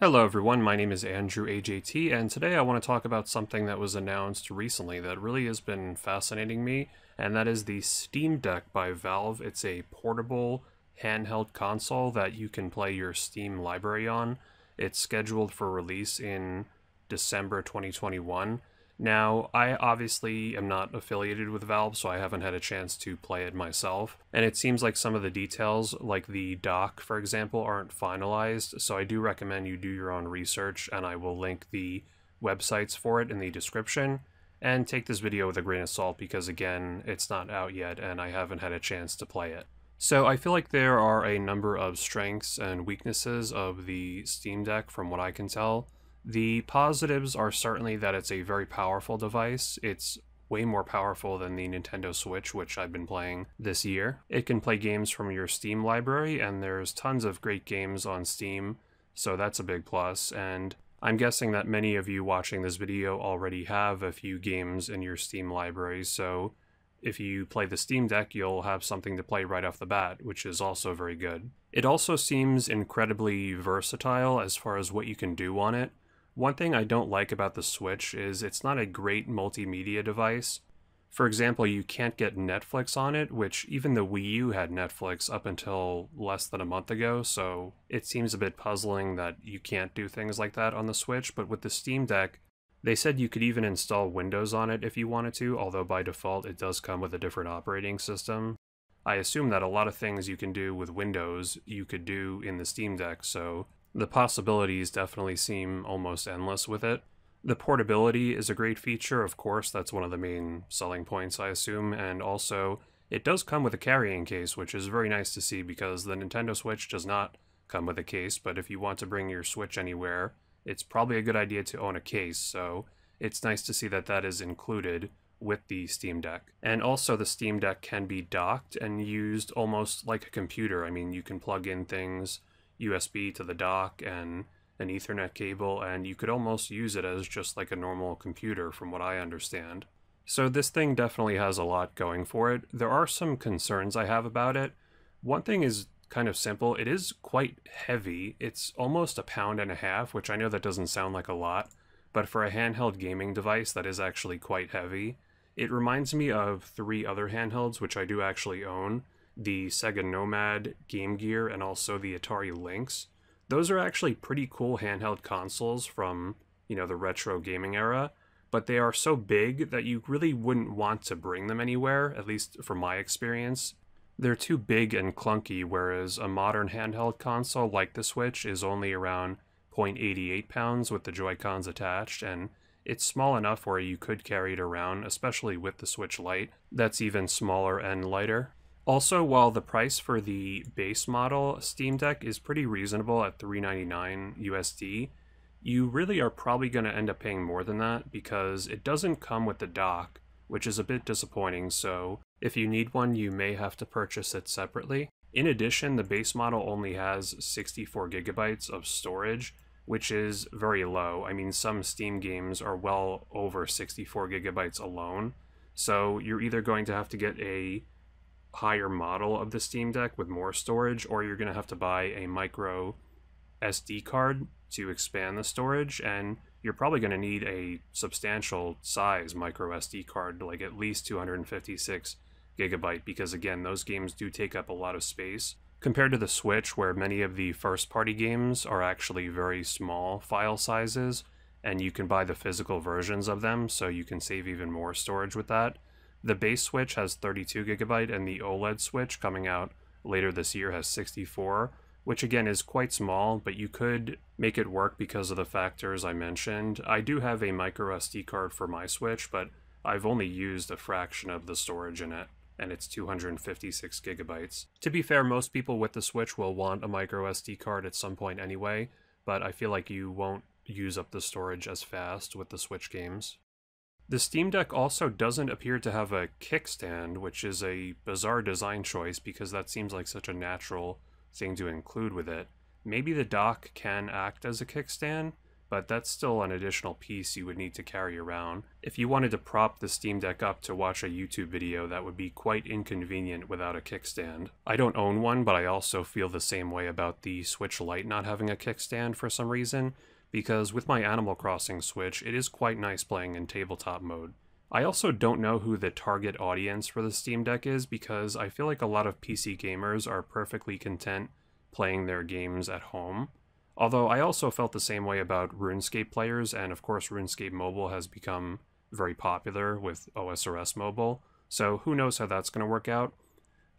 Hello everyone, my name is Andrew AJT, and today I want to talk about something that was announced recently that really has been fascinating me, and that is the Steam Deck by Valve. It's a portable, handheld console that you can play your Steam library on. It's scheduled for release in December 2021, now, I obviously am not affiliated with Valve, so I haven't had a chance to play it myself, and it seems like some of the details, like the dock, for example, aren't finalized, so I do recommend you do your own research, and I will link the websites for it in the description. And take this video with a grain of salt because, again, it's not out yet and I haven't had a chance to play it. So I feel like there are a number of strengths and weaknesses of the Steam Deck from what I can tell. The positives are certainly that it's a very powerful device. It's way more powerful than the Nintendo Switch, which I've been playing this year. It can play games from your Steam library, and there's tons of great games on Steam, so that's a big plus. And I'm guessing that many of you watching this video already have a few games in your Steam library, so if you play the Steam Deck, you'll have something to play right off the bat, which is also very good. It also seems incredibly versatile as far as what you can do on it. One thing I don't like about the Switch is it's not a great multimedia device. For example, you can't get Netflix on it, which even the Wii U had Netflix up until less than a month ago, so it seems a bit puzzling that you can't do things like that on the Switch, but with the Steam Deck, they said you could even install Windows on it if you wanted to, although by default it does come with a different operating system. I assume that a lot of things you can do with Windows you could do in the Steam Deck, so the possibilities definitely seem almost endless with it. The portability is a great feature, of course, that's one of the main selling points, I assume, and also it does come with a carrying case, which is very nice to see because the Nintendo Switch does not come with a case, but if you want to bring your Switch anywhere, it's probably a good idea to own a case, so it's nice to see that that is included with the Steam Deck. And also, the Steam Deck can be docked and used almost like a computer. I mean, you can plug in things USB to the dock and an Ethernet cable, and you could almost use it as just like a normal computer, from what I understand. So, this thing definitely has a lot going for it. There are some concerns I have about it. One thing is kind of simple it is quite heavy, it's almost a pound and a half, which I know that doesn't sound like a lot, but for a handheld gaming device, that is actually quite heavy. It reminds me of three other handhelds, which I do actually own, the Sega Nomad, Game Gear, and also the Atari Lynx. Those are actually pretty cool handheld consoles from, you know, the retro gaming era, but they are so big that you really wouldn't want to bring them anywhere, at least from my experience. They're too big and clunky, whereas a modern handheld console like the Switch is only around 0.88 pounds with the Joy-Cons attached, and it's small enough where you could carry it around, especially with the Switch Lite, that's even smaller and lighter. Also, while the price for the base model Steam Deck is pretty reasonable at 399 USD, you really are probably going to end up paying more than that because it doesn't come with the dock, which is a bit disappointing, so if you need one, you may have to purchase it separately. In addition, the base model only has 64 gigabytes of storage, which is very low. I mean, some Steam games are well over 64 gigabytes alone, so you're either going to have to get a higher model of the Steam Deck with more storage, or you're going to have to buy a micro SD card to expand the storage, and you're probably going to need a substantial size micro SD card, like at least 256 gigabyte, because again, those games do take up a lot of space. Compared to the Switch, where many of the first party games are actually very small file sizes, and you can buy the physical versions of them, so you can save even more storage with that. The base Switch has 32 gigabyte, and the OLED Switch coming out later this year has 64, which again is quite small, but you could make it work because of the factors I mentioned. I do have a micro SD card for my Switch, but I've only used a fraction of the storage in it and it's 256 gigabytes. To be fair, most people with the Switch will want a micro SD card at some point anyway, but I feel like you won't use up the storage as fast with the Switch games. The Steam Deck also doesn't appear to have a kickstand, which is a bizarre design choice because that seems like such a natural thing to include with it. Maybe the dock can act as a kickstand, but that's still an additional piece you would need to carry around. If you wanted to prop the Steam Deck up to watch a YouTube video, that would be quite inconvenient without a kickstand. I don't own one, but I also feel the same way about the Switch Lite not having a kickstand for some reason because with my Animal Crossing Switch, it is quite nice playing in tabletop mode. I also don't know who the target audience for the Steam Deck is because I feel like a lot of PC gamers are perfectly content playing their games at home. Although I also felt the same way about RuneScape players, and of course, RuneScape Mobile has become very popular with OSRS Mobile, so who knows how that's going to work out.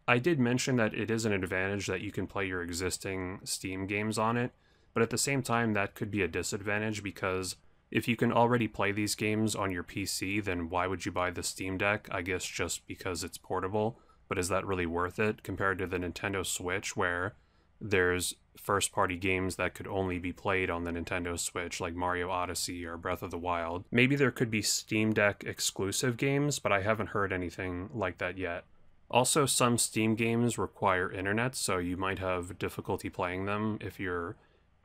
I did mention that it is an advantage that you can play your existing Steam games on it, but at the same time, that could be a disadvantage because if you can already play these games on your PC, then why would you buy the Steam Deck? I guess just because it's portable. But is that really worth it compared to the Nintendo Switch, where there's first party games that could only be played on the Nintendo Switch, like Mario Odyssey or Breath of the Wild? Maybe there could be Steam Deck exclusive games, but I haven't heard anything like that yet. Also, some Steam games require internet, so you might have difficulty playing them if you're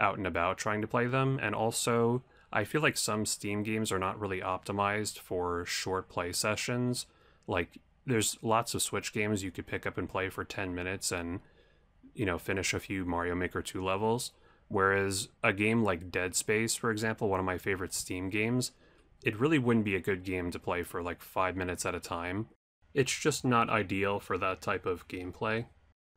out and about trying to play them, and also I feel like some Steam games are not really optimized for short play sessions. Like there's lots of Switch games you could pick up and play for 10 minutes and you know finish a few Mario Maker 2 levels, whereas a game like Dead Space, for example, one of my favorite Steam games, it really wouldn't be a good game to play for like 5 minutes at a time. It's just not ideal for that type of gameplay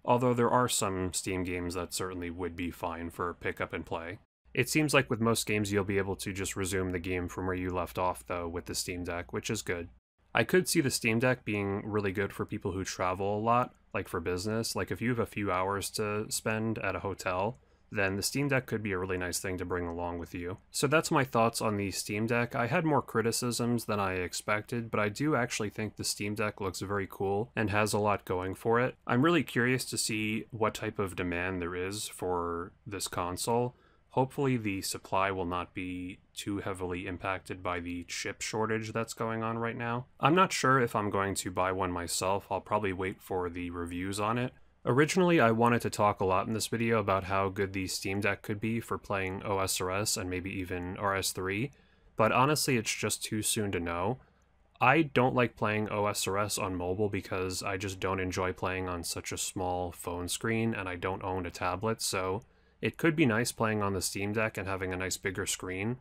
although there are some Steam games that certainly would be fine for pick up and play. It seems like with most games you'll be able to just resume the game from where you left off though with the Steam Deck, which is good. I could see the Steam Deck being really good for people who travel a lot, like for business. Like if you have a few hours to spend at a hotel then the Steam Deck could be a really nice thing to bring along with you. So that's my thoughts on the Steam Deck. I had more criticisms than I expected, but I do actually think the Steam Deck looks very cool and has a lot going for it. I'm really curious to see what type of demand there is for this console. Hopefully the supply will not be too heavily impacted by the chip shortage that's going on right now. I'm not sure if I'm going to buy one myself. I'll probably wait for the reviews on it. Originally, I wanted to talk a lot in this video about how good the Steam Deck could be for playing OSRS and maybe even RS3, but honestly it's just too soon to know. I don't like playing OSRS on mobile because I just don't enjoy playing on such a small phone screen and I don't own a tablet, so it could be nice playing on the Steam Deck and having a nice bigger screen.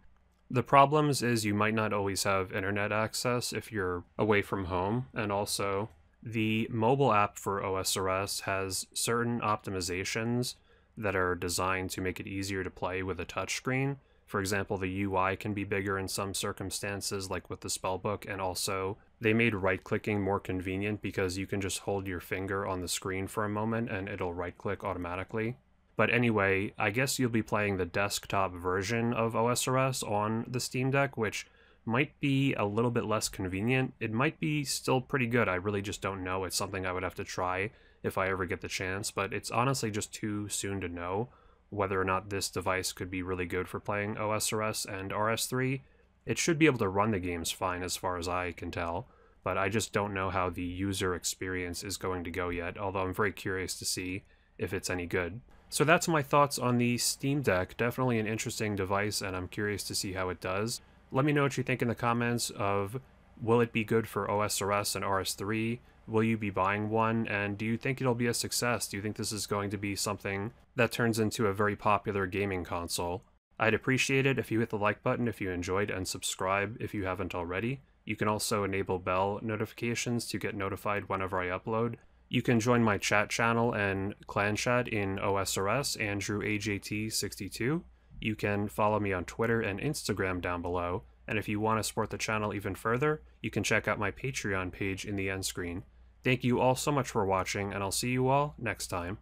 The problems is you might not always have internet access if you're away from home, and also the mobile app for OSRS has certain optimizations that are designed to make it easier to play with a touchscreen. For example, the UI can be bigger in some circumstances, like with the spellbook, and also they made right clicking more convenient because you can just hold your finger on the screen for a moment and it'll right click automatically. But anyway, I guess you'll be playing the desktop version of OSRS on the Steam Deck, which might be a little bit less convenient. It might be still pretty good. I really just don't know. It's something I would have to try if I ever get the chance, but it's honestly just too soon to know whether or not this device could be really good for playing OSRS and RS3. It should be able to run the games fine as far as I can tell, but I just don't know how the user experience is going to go yet, although I'm very curious to see if it's any good. So that's my thoughts on the Steam Deck. Definitely an interesting device, and I'm curious to see how it does. Let me know what you think in the comments of will it be good for OSRS and RS3? Will you be buying one? And do you think it'll be a success? Do you think this is going to be something that turns into a very popular gaming console? I'd appreciate it if you hit the like button if you enjoyed and subscribe if you haven't already. You can also enable bell notifications to get notified whenever I upload. You can join my chat channel and clan chat in OSRS, Andrew AJT62. You can follow me on Twitter and Instagram down below, and if you want to support the channel even further, you can check out my Patreon page in the end screen. Thank you all so much for watching, and I'll see you all next time.